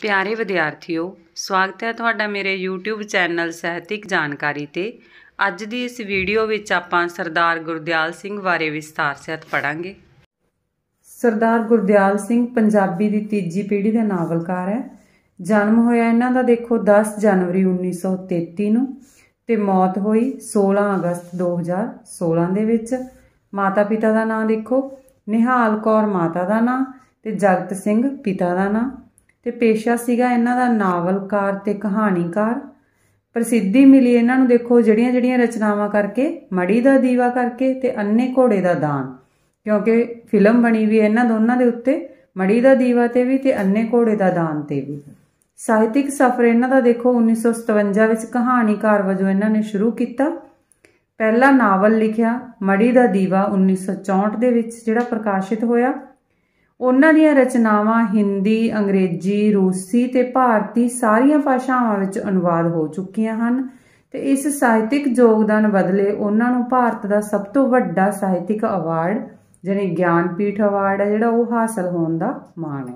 ਪਿਆਰੇ ਵਿਦਿਆਰਥੀਓ ਸਵਾਗਤ ਹੈ ਤੁਹਾਡਾ ਮੇਰੇ YouTube ਚੈਨਲ ਸਹਿਤਿਕ ਜਾਣਕਾਰੀ ਤੇ ਅੱਜ ਦੀ ਇਸ ਵੀਡੀਓ ਵਿੱਚ ਆਪਾਂ ਸਰਦਾਰ ਗੁਰਦਿਆਲ ਸਿੰਘ ਬਾਰੇ ਵਿਸਤਾਰ ਸਹਿਤ ਪੜਾਂਗੇ ਸਰਦਾਰ ਗੁਰਦਿਆਲ ਸਿੰਘ ਪੰਜਾਬੀ ਦੀ ਤੀਜੀ ਪੀੜ੍ਹੀ ਦਾ ਨਾਵਲਕਾਰ ਹੈ ਜਨਮ ਹੋਇਆ ਇਹਨਾਂ ਦਾ ਦੇਖੋ 10 ਜਨਵਰੀ 1933 ਨੂੰ ਤੇ ਮੌਤ ਹੋਈ 16 ਅਗਸਤ 2016 ਦੇ ਵਿੱਚ ਮਾਤਾ ਪਿਤਾ ਦਾ ਨਾਮ ਦੇਖੋ ਨਿਹਾਲ ਕੌਰ ਮਾਤਾ ਦਾ ਨਾਮ ਤੇ ਜਗਤ ਸਿੰਘ ਪਿਤਾ ਦਾ ਨਾਮ ਤੇ ਪੇਸ਼ਾ ਸੀਗਾ ਇਹਨਾਂ ਦਾ ਨਾਵਲਕਾਰ ਤੇ ਕਹਾਣੀਕਾਰ ਪ੍ਰਸਿੱਧੀ ਮਿਲੀ ਇਹਨਾਂ ਨੂੰ ਦੇਖੋ ਜਿਹੜੀਆਂ ਜਿਹੜੀਆਂ ਰਚਨਾਵਾਂ ਕਰਕੇ ਮੜੀ ਦਾ ਦੀਵਾ ਕਰਕੇ ਤੇ ਅੰਨੇ ਘੋੜੇ ਦਾ ਦਾਨ ਕਿਉਂਕਿ ਫਿਲਮ ਬਣੀ ਵੀ ਇਹਨਾਂ ਦੋਨਾਂ ਦੇ ਉੱਤੇ ਮੜੀ ਦਾ ਦੀਵਾ ਤੇ ਵੀ ਤੇ ਅੰਨੇ ਘੋੜੇ ਦਾ ਦਾਨ ਤੇ ਵੀ ਸਾਹਿਤਿਕ ਸਫ਼ਰ ਇਹਨਾਂ ਦਾ ਦੇਖੋ 1957 ਵਿੱਚ ਕਹਾਣੀਕਾਰ ਵਜੋਂ ਇਹਨਾਂ ਨੇ ਸ਼ੁਰੂ ਕੀਤਾ ਪਹਿਲਾ ਨਾਵਲ ਲਿਖਿਆ ਮੜੀ ਦਾ ਦੀਵਾ 1964 ਦੇ ਵਿੱਚ ਜਿਹੜਾ ਪ੍ਰਕਾਸ਼ਿਤ ਹੋਇਆ ਉਹਨਾਂ ਦੀਆਂ ਰਚਨਾਵਾਂ ਹਿੰਦੀ, ਅੰਗਰੇਜ਼ੀ, ਰੂਸੀ ਤੇ ਭਾਰਤੀ ਸਾਰੀਆਂ ਭਾਸ਼ਾਵਾਂ ਵਿੱਚ ਅਨੁਵਾਦ ਹੋ ਚੁੱਕੀਆਂ ਹਨ ਤੇ ਇਸ ਸਾਹਿਤਿਕ ਯੋਗਦਾਨ ਬਦਲੇ ਉਹਨਾਂ ਨੂੰ ਭਾਰਤ ਦਾ ਸਭ ਤੋਂ ਵੱਡਾ ਸਾਹਿਤਿਕ ਅਵਾਰਡ ਜਾਨੀ ਗਿਆਨਪੀਠ ਅਵਾਰਡ ਹੈ ਜਿਹੜਾ ਉਹ ਹਾਸਲ ਹੋਣ ਦਾ ਮਾਣ ਹੈ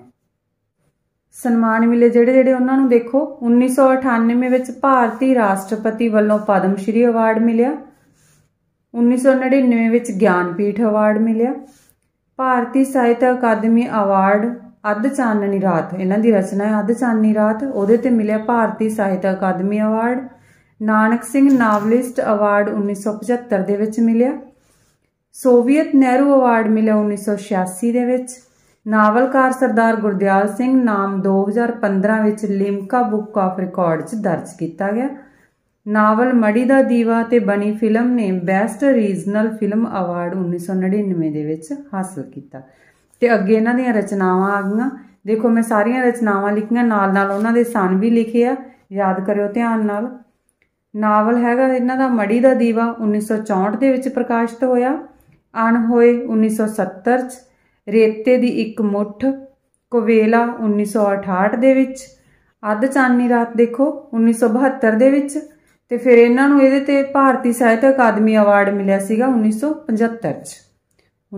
ਸਨਮਾਨ ਮਿਲੇ ਜਿਹੜੇ ਜਿਹੜੇ ਉਹਨਾਂ ਨੂੰ ਦੇਖੋ 1998 ਵਿੱਚ ਭਾਰਤੀ ਰਾਸ਼ਟਰਪਤੀ ਵੱਲੋਂ ਪਦਮ ਸ਼੍ਰੀ ਅਵਾਰਡ ਮਿਲਿਆ 1999 ਵਿੱਚ ਗਿਆਨਪੀਠ ਅਵਾਰਡ ਮਿਲਿਆ ਭਾਰਤੀ ਸਾਹਿਤ ਅਕਾਦਮੀ ਅਵਾਰਡ ਅੱਧ ਚਾਨਣੀ ਰਾਤ ਇਹਨਾਂ ਦੀ ਰਚਨਾ ਹੈ ਅੱਧ ਚਾਨਣੀ ਰਾਤ ਉਹਦੇ ਤੇ ਮਿਲਿਆ Bharati Sahitya Akademi award Nanak Singh novelist award 1975 ਦੇ ਵਿੱਚ ਮਿਲਿਆ ਸੋਵੀਅਤ ਨਹਿਰੂ ਅਵਾਰਡ ਮਿਲਿਆ 1986 ਦੇ ਵਿੱਚ ਨਾਵਲਕਾਰ ਸਰਦਾਰ ਗੁਰਦਿਆਲ ਸਿੰਘ ਨਾਮ 2015 ਵਿੱਚ ਲਿਮਕਾ ਬੁੱਕ ਆਫ ਰਿਕਾਰਡ 'ਚ ਦਰਜ ਕੀਤਾ ਗਿਆ ਨਾਵਲ ਮੜੀ ਦਾ ਦੀਵਾ ਤੇ ਬਣੀ ਫਿਲਮ ਨੇ ਬੈਸਟ ਰੀਜਨਲ ਫਿਲਮ ਅਵਾਰਡ 1999 ਦੇ ਵਿੱਚ ਹਾਸਲ ਕੀਤਾ ਤੇ ਅੱਗੇ ਇਹਨਾਂ ਦੀਆਂ ਰਚਨਾਵਾਂ ਆ ਗਈਆਂ ਦੇਖੋ ਮੈਂ ਸਾਰੀਆਂ ਰਚਨਾਵਾਂ ਲਿਖੀਆਂ ਨਾਲ ਨਾਲ ਉਹਨਾਂ ਦੇ ਸਨ ਵੀ ਲਿਖੇ ਆ ਯਾਦ ਕਰਿਓ ਧਿਆਨ ਨਾਲ ਨਾਵਲ ਹੈਗਾ ਇਹਨਾਂ ਦਾ ਮੜੀ ਦਾ ਦੀਵਾ 1964 ਦੇ ਵਿੱਚ ਪ੍ਰਕਾਸ਼ਿਤ ਹੋਇਆ ਹੋਏ 1970 ਚ ਰੇਤੇ ਦੀ ਇੱਕ ਮੁੱਠ ਕੋਵੇਲਾ 1968 ਦੇ ਵਿੱਚ ਅੱਧ ਚਾਨਣੀ ਰਾਤ ਦੇਖੋ 1972 ਦੇ ਵਿੱਚ ਤੇ ਫਿਰ ਇਹਨਾਂ ਨੂੰ ਇਹਦੇ ਤੇ ਭਾਰਤੀ ਸਾਹਿਤ ਅਕਾਦਮੀ ਅਵਾਰਡ ਮਿਲਿਆ ਸੀਗਾ 1975 ਚ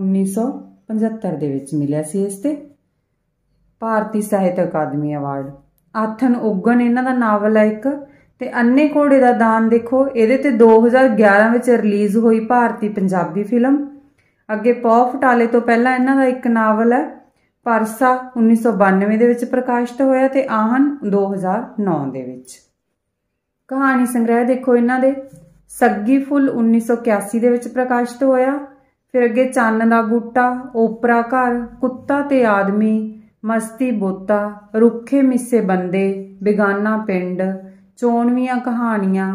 1975 ਦੇ ਵਿੱਚ ਮਿਲਿਆ ਸੀ ਇਸ ਤੇ ਭਾਰਤੀ ਸਾਹਿਤ ਅਕਾਦਮੀ ਅਵਾਰਡ ਆਥਨ ਉਗਨ ਇਹਨਾਂ ਦਾ ਨਾਵਲ ਹੈ ਇੱਕ ਤੇ ਅੰਨੇ ਕੋੜੇ ਦਾ ਦਾਨ ਦੇਖੋ ਇਹਦੇ ਤੇ 2011 ਵਿੱਚ ਰਿਲੀਜ਼ ਹੋਈ ਭਾਰਤੀ ਪੰਜਾਬੀ ਫਿਲਮ ਅੱਗੇ ਪੌ ਫਟਾਲੇ ਤੋਂ ਪਹਿਲਾਂ ਇਹਨਾਂ ਦਾ ਇੱਕ ਨਾਵਲ ਹੈ ਪਰਸਾ 1992 ਦੇ ਵਿੱਚ ਪ੍ਰਕਾਸ਼ਿਤ ਹੋਇਆ ਤੇ ਆਹਨ 2009 ਦੇ ਵਿੱਚ ਕਹਾਣੀ ਸੰਗ੍ਰਹਿ ਦੇਖੋ ਇਹਨਾਂ ਦੇ ਸੱਗੀ ਫੁੱਲ 1981 ਦੇ ਵਿੱਚ ਪ੍ਰਕਾਸ਼ਿਤ ਹੋਇਆ ਫਿਰ ਅੱਗੇ ਚੰਨ ਦਾ ਬੂਟਾ ਓਪਰਾ ਘਰ ਕੁੱਤਾ ਤੇ ਆਦਮੀ ਮਸਤੀ ਬੋਤਾ ਰੁੱਖੇ ਮਿੱਸੇ ਬੰਦੇ ਬਿਗਾਨਾ ਪਿੰਡ ਚੋਣਵੀਆਂ ਕਹਾਣੀਆਂ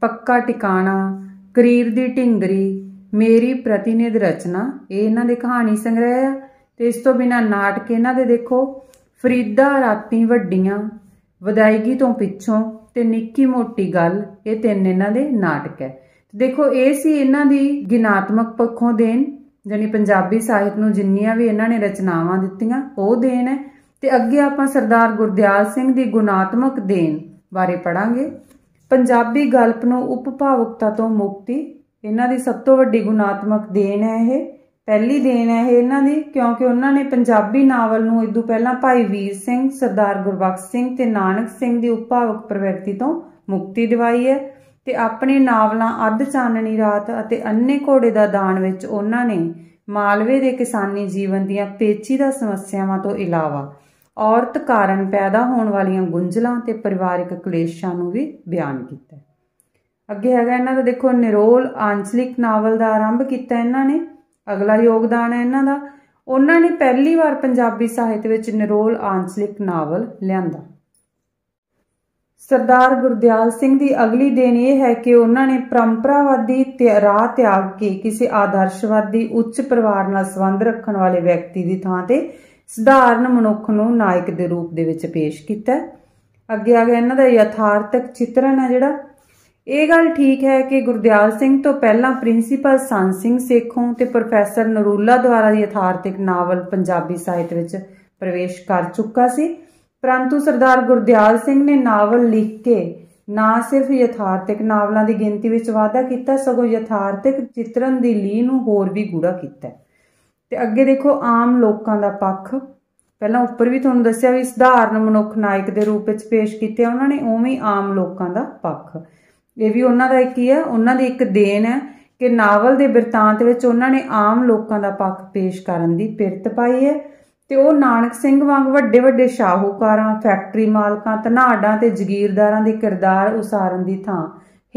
ਪੱਕਾ ਟਿਕਾਣਾ ਕਰੀਰ ਦੀ ਢਿੰਗਰੀ ਮੇਰੀ ਪ੍ਰਤੀਨਿਧ ਰਚਨਾ ਇਹ ਇਹਨਾਂ ਦੇ ਕਹਾਣੀ ਸੰਗ੍ਰਹਿ ਆ ਤੇ ਇਸ ਤੋਂ ਬਿਨਾ ਨਾਟਕ ਇਹਨਾਂ ਦੇ ਦੇਖੋ ਫਰੀਦਾ ਰਾਤੀ ਵੱਡੀਆਂ ਵਿਦਾਇਗੀ ਤੋਂ ਪਿੱਛੋਂ ਤੇ ਨਿੱਕੀ ਮੋਟੀ ਗੱਲ ਇਹ ਤਿੰਨ ਇਹਨਾਂ ਦੇ ਨਾਟਕ ਹੈ ਦੇਖੋ ਇਹ ਸੀ ਇਹਨਾਂ ਦੀ ਗਿਨਾਤਮਕ ਪੱਖੋਂ ਦੇਣ ਜਾਨੀ ਪੰਜਾਬੀ ਸਾਹਿਤ ਨੂੰ ਜਿੰਨੀਆਂ ਵੀ ਇਹਨਾਂ ਨੇ ਰਚਨਾਵਾਂ ਦਿੱਤੀਆਂ ਉਹ ਦੇਣ ਹੈ ਤੇ ਅੱਗੇ ਆਪਾਂ ਸਰਦਾਰ ਗੁਰਦਿਆਲ ਸਿੰਘ ਦੀ ਗੁਣਾਤਮਕ ਦੇਣ ਬਾਰੇ ਪੜਾਂਗੇ ਪੰਜਾਬੀ ਗਲਪ ਨੂੰ ਉਪਭਾਵੁਕਤਾ ਤੋਂ ਮੁਕਤੀ ਇਹਨਾਂ ਦੀ ਸਭ ਤੋਂ ਵੱਡੀ ਗੁਣਾਤਮਕ ਦੇਣ ਹੈ ਇਹ ਪਹਿਲੀ ਦੇਣ ਹੈ ਇਹਨਾਂ ਦੀ ਕਿਉਂਕਿ ਉਹਨਾਂ ਨੇ ਪੰਜਾਬੀ ਨਾਵਲ ਨੂੰ ਇਦੋਂ ਪਹਿਲਾਂ ਭਾਈ ਵੀਰ ਸਿੰਘ ਸਰਦਾਰ ਗੁਰਬਖਸ਼ ਸਿੰਘ ਤੇ ਨਾਨਕ ਸਿੰਘ ਦੀ ਉਪਭਾਵਕ ਪ੍ਰਵਿਰਤੀ ਤੋਂ ਮੁਕਤੀ ਦਿਵਾਈ ਹੈ ਤੇ ਆਪਣੇ ਨਾਵਲਾਂ ਅੱਧ ਚਾਨਣੀ ਰਾਤ ਅਤੇ ਅੰਨੇ ਘੋੜੇ ਦਾ ਦਾਣ ਵਿੱਚ ਉਹਨਾਂ ਨੇ ਮਾਲਵੇ ਦੇ ਕਿਸਾਨੀ ਜੀਵਨ ਦੀਆਂ ਪੇਚੀਦਾ ਸਮੱਸਿਆਵਾਂ ਤੋਂ ਇਲਾਵਾ ਔਰਤ ਕਾਰਨ ਪੈਦਾ ਹੋਣ ਵਾਲੀਆਂ ਗੁੰਝਲਾਂ ਤੇ ਪਰਿਵਾਰਿਕ ਕਲੇਸ਼ਾਂ ਨੂੰ ਵੀ ਬਿਆਨ ਕੀਤਾ ਅੱਗੇ ਹੈਗਾ ਇਹਨਾਂ ਦਾ ਦੇਖੋ ਨਿਰੋਲ ਆਂਚਲਿਕ ਨਾਵਲ ਦਾ ਆਰੰਭ ਕੀਤਾ ਇਹਨਾਂ ਨੇ ਅਗਲਾ ਯੋਗਦਾਨ ਹੈ ਇਹਨਾਂ ਦਾ ਉਹਨਾਂ ਨੇ ਪਹਿਲੀ ਵਾਰ ਪੰਜਾਬੀ ਸਾਹਿਤ ਵਿੱਚ ਨਿਰੋਲ ਆਂਸਲਿਕ ਨਾਵਲ ਲਿਆਂਦਾ ਸਰਦਾਰ ਗੁਰਦਿਆਲ ਸਿੰਘ ਦੀ ਅਗਲੀ ਦੇਣ ਇਹ ਹੈ ਕਿ ਉਹਨਾਂ ਨੇ ਪਰੰਪਰਾਵਾਦੀ ਰਾਹ ਤਿਆਗ ਕੇ ਕਿਸੇ ਆਦਰਸ਼ਵਾਦੀ ਉੱਚ ਪਰਿਵਾਰ ਨਾਲ ਸੰਬੰਧ ਰੱਖਣ ਵਾਲੇ ਵਿਅਕਤੀ ਦੀ ਥਾਂ ਤੇ ਸਧਾਰਨ ਮਨੁੱਖ ਨੂੰ ਨਾਇਕ ਦੇ ਰੂਪ ਦੇ ਵਿੱਚ ਪੇਸ਼ ਕੀਤਾ ਅੱਗੇ ਆ ਗਿਆ ਇਹਨਾਂ ਦਾ ਯਥਾਰਥਕ ਚਿੱਤਰਣ ਹੈ ਜਿਹੜਾ ਇਹ ਗੱਲ ਠੀਕ ਹੈ ਕਿ ਗੁਰਦਿਆਲ ਸਿੰਘ ਤੋਂ ਪਹਿਲਾਂ ਪ੍ਰਿੰਸੀਪਲ ਸੰਨ ਸਿੰਘ ਸੇਖੋਂ ਤੇ ਪ੍ਰੋਫੈਸਰ ਨਰੂਲਾ ਦੁਆਰਾ ਅਥਾਰਤਿਕ ਨਾਵਲ ਪੰਜਾਬੀ ਸਾਹਿਤ ਵਿੱਚ ਪ੍ਰਵੇਸ਼ ਕਰ ਚੁੱਕਾ ਸੀ ਪਰੰਤੂ ਸਰਦਾਰ ਗੁਰਦਿਆਲ ਸਿੰਘ ਨੇ ਨਾਵਲ ਲਿਖ ਕੇ ਨਾ ਸਿਰਫ ਯਥਾਰਥਿਕ ਨਾਵਲਾਂ ਦੀ ਗਿਣਤੀ ਵਿੱਚ ਵਾਧਾ ਕੀਤਾ ਸਗੋਂ ਯਥਾਰਥਿਕ ਚਿੱਤਰਨ ਦੀ ਲੀ ਨੂੰ ਹੋਰ ਵੀ ਗੂੜਾ ਕੀਤਾ ਤੇ ਅੱਗੇ ਦੇਖੋ ਆਮ ਲੋਕਾਂ ਦਾ ਪੱਖ ਪਹਿਲਾਂ ਉੱਪਰ ਵੀ ਤੁਹਾਨੂੰ ਦੱਸਿਆ ਵੀ ਸਧਾਰਨ ਮਨੁੱਖ ਨਾਇਕ ਦੇ ਰੂਪ ਵਿੱਚ ਪੇਸ਼ ਕੀਤੇ ਉਹਨਾਂ ਨੇ ਉਵੇਂ ਆਮ ਲੋਕਾਂ ਦਾ ਪੱਖ ਇਹ ਵੀ ਉਹਨਾਂ ਦਾ ਇੱਕ ਹੀ ਹੈ ਉਹਨਾਂ ਦੀ ਇੱਕ ਦੇਣ ਹੈ ਕਿ ਨਾਵਲ ਦੇ ਬਿਰਤਾਂਤ ਵਿੱਚ ਉਹਨਾਂ ਨੇ ਆਮ ਲੋਕਾਂ ਦਾ ਪੱਖ ਪੇਸ਼ ਕਰਨ ਦੀ ਪਿਰਤ ਪਾਈ ਹੈ ਤੇ ਉਹ ਨਾਨਕ ਸਿੰਘ ਵਾਂਗ ਵੱਡੇ ਵੱਡੇ ਸ਼ਾਹੂਕਾਰਾਂ ਫੈਕਟਰੀ ਮਾਲਕਾਂ ਧਨਾੜਾਂ ਤੇ ਜ਼ਗੀਰਦਾਰਾਂ ਦੇ ਕਿਰਦਾਰ ਉਸਾਰਨ ਦੀ ਥਾਂ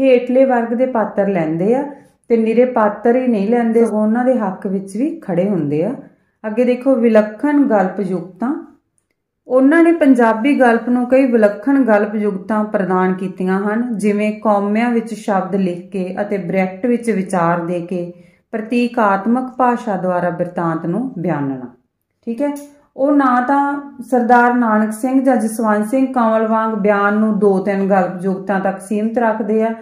ਹੇਠਲੇ ਵਰਗ ਦੇ ਪਾਤਰ ਲੈਂਦੇ ਆ ਤੇ ਨਿਰੇ ਪਾਤਰ ਹੀ ਨਹੀਂ ਲੈਂਦੇ ਉਹਨਾਂ ਦੇ ਹੱਕ ਵਿੱਚ ਵੀ ਖੜੇ ਹੁੰਦੇ ਆ ਅੱਗੇ ਦੇਖੋ ਵਿਲੱਖਣ ਗਲਪ ਯੁਕਤਾਂ ਉਹਨਾਂ ਨੇ ਪੰਜਾਬੀ ਗਲਪ ਨੂੰ ਕਈ ਵਿਲੱਖਣ ਗਲਪ ਯੁਗਤਾਂ ਪ੍ਰਦਾਨ ਕੀਤੀਆਂ ਹਨ ਜਿਵੇਂ ਕੌਮਿਆਂ ਵਿੱਚ ਸ਼ਬਦ ਲਿਖ ਕੇ ਅਤੇ ਬ੍ਰੈਕਟ ਵਿੱਚ ਵਿਚਾਰ ਦੇ ਕੇ ਪ੍ਰਤੀਕਾਤਮਕ ਭਾਸ਼ਾ ਦੁਆਰਾ ਬਿਰਤਾਂਤ ਨੂੰ ਬਿਆਨਣਾ ਠੀਕ ਹੈ ਉਹ ਨਾ ਤਾਂ ਸਰਦਾਰ ਨਾਨਕ ਸਿੰਘ ਜਾਂ ਜਸਵੰਤ ਸਿੰਘ ਕੰਵਲ ਵਾਂਗ ਬਿਆਨ ਨੂੰ ਦੋ ਤਿੰਨ ਗਲਪ ਯੁਗਤਾਂ ਤੱਕ ਸੀਮਤ ਰੱਖਦੇ ਆ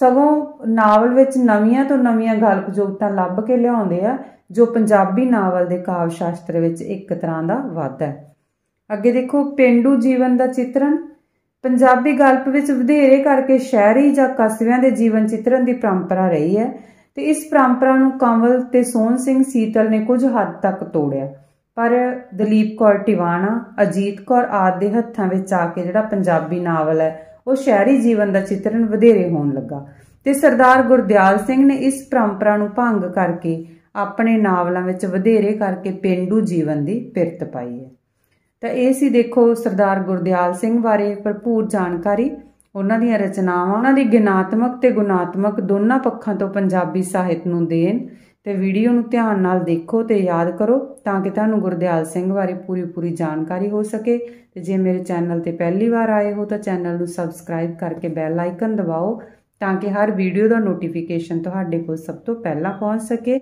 ਸਗੋਂ ਨਾਵਲ ਵਿੱਚ ਨਵੀਆਂ ਤੋਂ ਨਵੀਆਂ ਗਲਪ ਯੁਗਤਾਂ ਲੱਭ ਕੇ ਲਿਆਉਂਦੇ ਆ ਜੋ ਪੰਜਾਬੀ ਨਾਵਲ ਦੇ ਕਾਵਿ ਸ਼ਾਸਤਰ ਵਿੱਚ ਇੱਕ ਤਰ੍ਹਾਂ ਦਾ ਵਾਧਾ ਹੈ ਅੱਗੇ ਦੇਖੋ ਪਿੰਡੂ ਜੀਵਨ ਦਾ ਚਿੱਤਰਣ ਪੰਜਾਬੀ ਗਲਪ ਵਿੱਚ ਵਧੇਰੇ ਕਰਕੇ ਸ਼ਹਿਰੀ ਜਾਂ ਕਸਬਿਆਂ ਦੇ ਜੀਵਨ ਚਿੱਤਰਣ ਦੀ ਪਰੰਪਰਾ ਰਹੀ ਹੈ ਤੇ ਇਸ ਪਰੰਪਰਾ ਨੂੰ ਕੰਵਲ ਤੇ ਸੋਹਣ ਸਿੰਘ ਸੀਤਲ ਨੇ ਕੁਝ ਹੱਦ ਤੱਕ ਤੋੜਿਆ ਪਰ ਦਲੀਪ ਕੌਰ ਟਿਵਾਣਾ ਅਜੀਤ ਕੌਰ ਆਦਿ ਦੇ ਹੱਥਾਂ ਵਿੱਚ ਆ ਕੇ ਜਿਹੜਾ ਪੰਜਾਬੀ ਨਾਵਲ ਹੈ ਉਹ ਸ਼ਹਿਰੀ ਜੀਵਨ ਦਾ ਚਿੱਤਰਣ ਵਧੇਰੇ ਹੋਣ ਲੱਗਾ ਤੇ ਸਰਦਾਰ ਗੁਰਦਿਆਲ ਸਿੰਘ ਨੇ ਇਸ ਪਰੰਪਰਾ ਨੂੰ ਭੰਗ ਕਰਕੇ ਆਪਣੇ ਨਾਵਲਾਂ ਵਿੱਚ ਵਧੇਰੇ ਕਰਕੇ ਪਿੰਡੂ ਜੀਵਨ ਦੀ ਪਿਰਤ ਪਾਈ ਹੈ ਤਾਂ ਇਹ ਸੀ ਦੇਖੋ ਸਰਦਾਰ ਗੁਰਦਿਆਲ ਸਿੰਘ ਬਾਰੇ ਭਰਪੂਰ ਜਾਣਕਾਰੀ ਉਹਨਾਂ ਦੀਆਂ ਰਚਨਾਵਾਂ ਉਹਨਾਂ ਦੀ ਗਿਣਾਤਮਕ ਤੇ ਗੁਣਾਤਮਕ ਦੋਨਾਂ ਪੱਖਾਂ ਤੋਂ ਪੰਜਾਬੀ ਸਾਹਿਤ ਨੂੰ ਦੇਣ ਤੇ ਵੀਡੀਓ ਨੂੰ ਧਿਆਨ ਨਾਲ ਦੇਖੋ ਤੇ ਯਾਦ ਕਰੋ ਤਾਂ ਕਿ ਤੁਹਾਨੂੰ ਗੁਰਦਿਆਲ ਸਿੰਘ ਬਾਰੇ ਪੂਰੀ ਪੂਰੀ ਜਾਣਕਾਰੀ ਹੋ ਸਕੇ ਤੇ ਜੇ ਮੇਰੇ ਚੈਨਲ ਤੇ ਪਹਿਲੀ ਵਾਰ ਆਏ ਹੋ ਤਾਂ ਚੈਨਲ ਨੂੰ ਸਬਸਕ੍ਰਾਈਬ ਕਰਕੇ ਬੈਲ ਆਈਕਨ ਦਬਾਓ ਤਾਂ ਕਿ ਹਰ ਵੀਡੀਓ ਦਾ ਨੋਟੀਫਿਕੇਸ਼ਨ ਤੁਹਾਡੇ ਕੋਲ ਸਭ ਤੋਂ ਪਹਿਲਾਂ ਪਹੁੰਚ ਸਕੇ